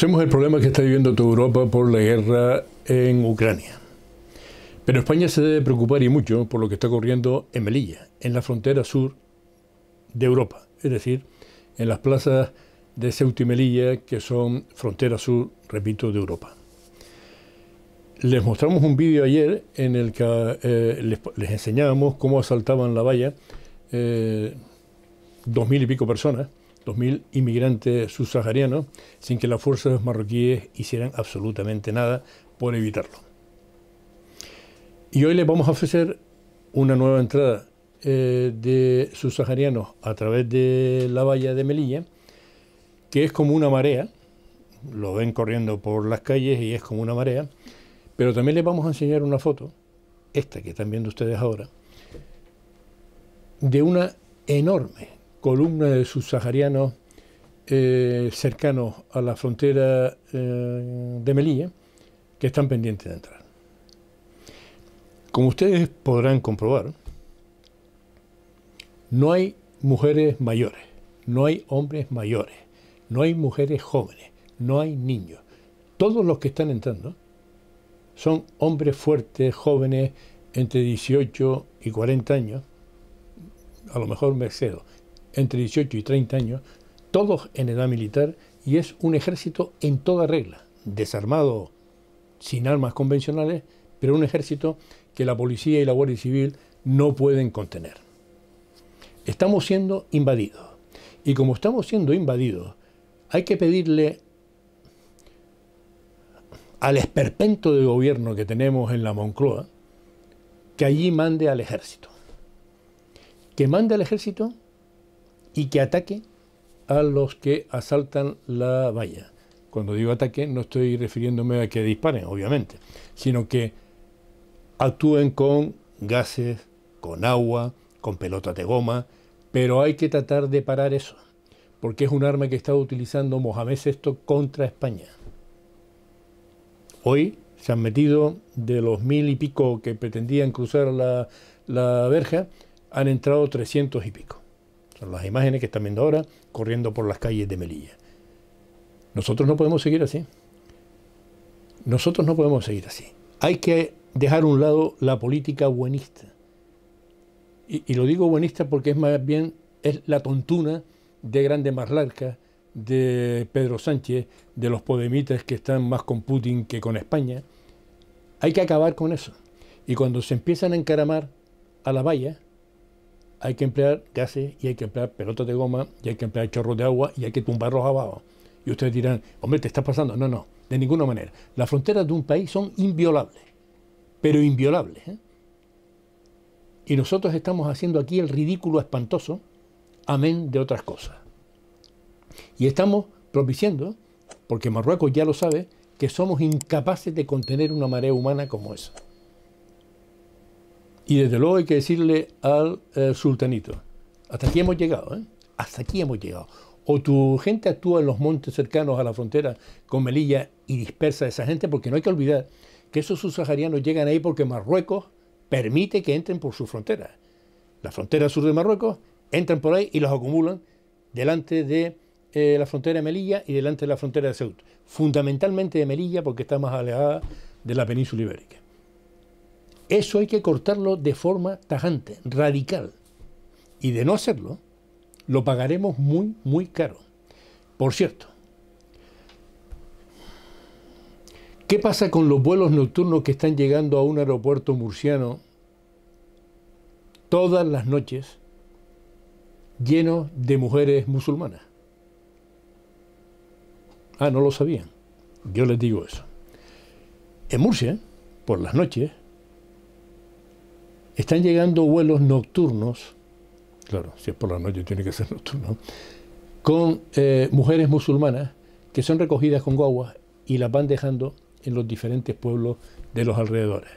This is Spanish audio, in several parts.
Conocemos el problema que está viviendo toda Europa por la guerra en Ucrania. Pero España se debe preocupar y mucho por lo que está ocurriendo en Melilla, en la frontera sur de Europa, es decir, en las plazas de Ceuta y Melilla, que son frontera sur, repito, de Europa. Les mostramos un vídeo ayer en el que eh, les, enseñábamos cómo asaltaban la valla eh, dos mil y pico personas 2.000 inmigrantes subsaharianos sin que las fuerzas marroquíes hicieran absolutamente nada por evitarlo. Y hoy les vamos a ofrecer una nueva entrada eh, de subsaharianos a través de la valla de Melilla, que es como una marea, lo ven corriendo por las calles y es como una marea, pero también les vamos a enseñar una foto, esta que están viendo ustedes ahora, de una enorme columna de subsaharianos eh, cercanos a la frontera eh, de Melilla que están pendientes de entrar. Como ustedes podrán comprobar, no hay mujeres mayores, no hay hombres mayores, no hay mujeres jóvenes, no hay niños. Todos los que están entrando son hombres fuertes, jóvenes, entre 18 y 40 años, a lo mejor me entre 18 y 30 años, todos en edad militar, y es un ejército en toda regla, desarmado, sin armas convencionales, pero un ejército que la policía y la Guardia Civil no pueden contener. Estamos siendo invadidos. Y como estamos siendo invadidos, hay que pedirle al esperpento de gobierno que tenemos en la Moncloa que allí mande al ejército. Que mande al ejército y que ataque a los que asaltan la valla. Cuando digo ataque no estoy refiriéndome a que disparen, obviamente, sino que actúen con gases, con agua, con pelotas de goma, pero hay que tratar de parar eso, porque es un arma que está utilizando Mohamed VI contra España. Hoy se han metido de los mil y pico que pretendían cruzar la, la verja, han entrado trescientos y pico las imágenes que están viendo ahora corriendo por las calles de Melilla. Nosotros no podemos seguir así. Nosotros no podemos seguir así. Hay que dejar a un lado la política buenista. Y, y lo digo buenista porque es más bien es la tontuna de Grande Marlarca, de Pedro Sánchez, de los podemitas que están más con Putin que con España. Hay que acabar con eso. Y cuando se empiezan a encaramar a la valla, hay que emplear gases y hay que emplear pelotas de goma y hay que emplear chorros de agua y hay que tumbarlos abajo. Y ustedes dirán, hombre, te estás pasando. No, no, de ninguna manera. Las fronteras de un país son inviolables, pero inviolables. ¿eh? Y nosotros estamos haciendo aquí el ridículo espantoso, amén de otras cosas. Y estamos propiciando, porque Marruecos ya lo sabe, que somos incapaces de contener una marea humana como esa. Y desde luego hay que decirle al eh, sultanito, hasta aquí hemos llegado, ¿eh? hasta aquí hemos llegado. O tu gente actúa en los montes cercanos a la frontera con Melilla y dispersa a esa gente, porque no hay que olvidar que esos subsaharianos llegan ahí porque Marruecos permite que entren por su frontera. La frontera sur de Marruecos, entran por ahí y los acumulan delante de eh, la frontera de Melilla y delante de la frontera de Ceuta. Fundamentalmente de Melilla porque está más alejada de la península ibérica. Eso hay que cortarlo de forma tajante, radical. Y de no hacerlo, lo pagaremos muy, muy caro. Por cierto, ¿qué pasa con los vuelos nocturnos que están llegando a un aeropuerto murciano todas las noches llenos de mujeres musulmanas? Ah, no lo sabían. Yo les digo eso. En Murcia, por las noches, están llegando vuelos nocturnos, claro, si es por la noche tiene que ser nocturno, con eh, mujeres musulmanas que son recogidas con guaguas y las van dejando en los diferentes pueblos de los alrededores.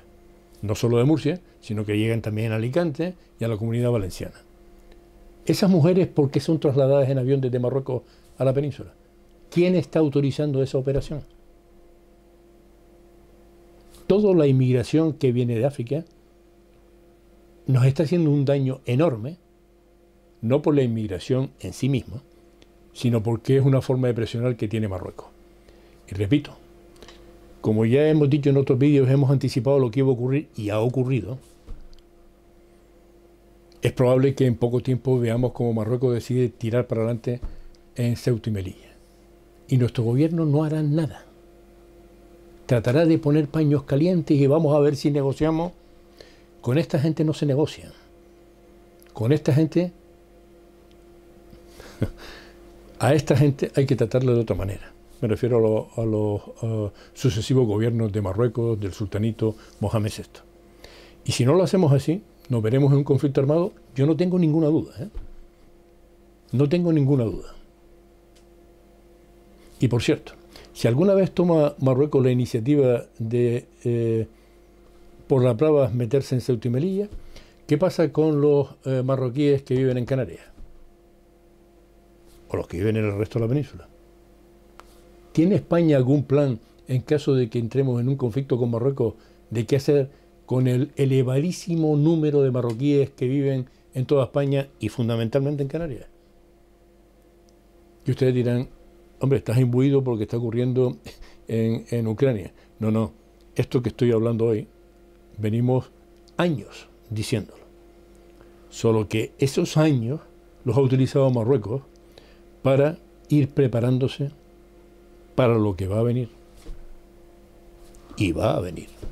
No solo de Murcia, sino que llegan también a Alicante y a la comunidad valenciana. Esas mujeres, ¿por qué son trasladadas en avión desde Marruecos a la península? ¿Quién está autorizando esa operación? Toda la inmigración que viene de África nos está haciendo un daño enorme, no por la inmigración en sí misma, sino porque es una forma de presionar que tiene Marruecos. Y repito, como ya hemos dicho en otros vídeos, hemos anticipado lo que iba a ocurrir y ha ocurrido. Es probable que en poco tiempo veamos cómo Marruecos decide tirar para adelante en Ceuta y Melilla. Y nuestro gobierno no hará nada. Tratará de poner paños calientes y vamos a ver si negociamos con esta gente no se negocia. Con esta gente, a esta gente hay que tratarla de otra manera. Me refiero a, los, sucesivos gobiernos de Marruecos, del sultanito Mohamed VI. Y si no lo hacemos así, nos veremos en un conflicto armado, yo no tengo ninguna duda. ¿eh? No tengo ninguna duda. Y por cierto, si alguna vez toma Marruecos la iniciativa de... Eh, por la prueba meterse en Ceuta y Melilla. ¿Qué pasa con los eh, marroquíes que viven en Canarias? O los que viven en el resto de la península. ¿Tiene España algún plan en caso de que entremos en un conflicto con Marruecos de qué hacer con el elevadísimo número de marroquíes que viven en toda España y fundamentalmente en Canarias? Y ustedes dirán, hombre, estás imbuido por lo que está ocurriendo en Ucrania. No, no, esto que estoy hablando hoy venimos años diciéndolo. Solo que esos años los ha utilizado Marruecos para ir preparándose para lo que va a venir. Y va a venir.